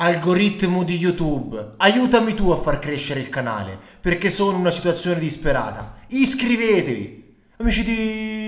Algoritmo di YouTube, aiutami tu a far crescere il canale, perché sono in una situazione disperata. Iscrivetevi, amici di...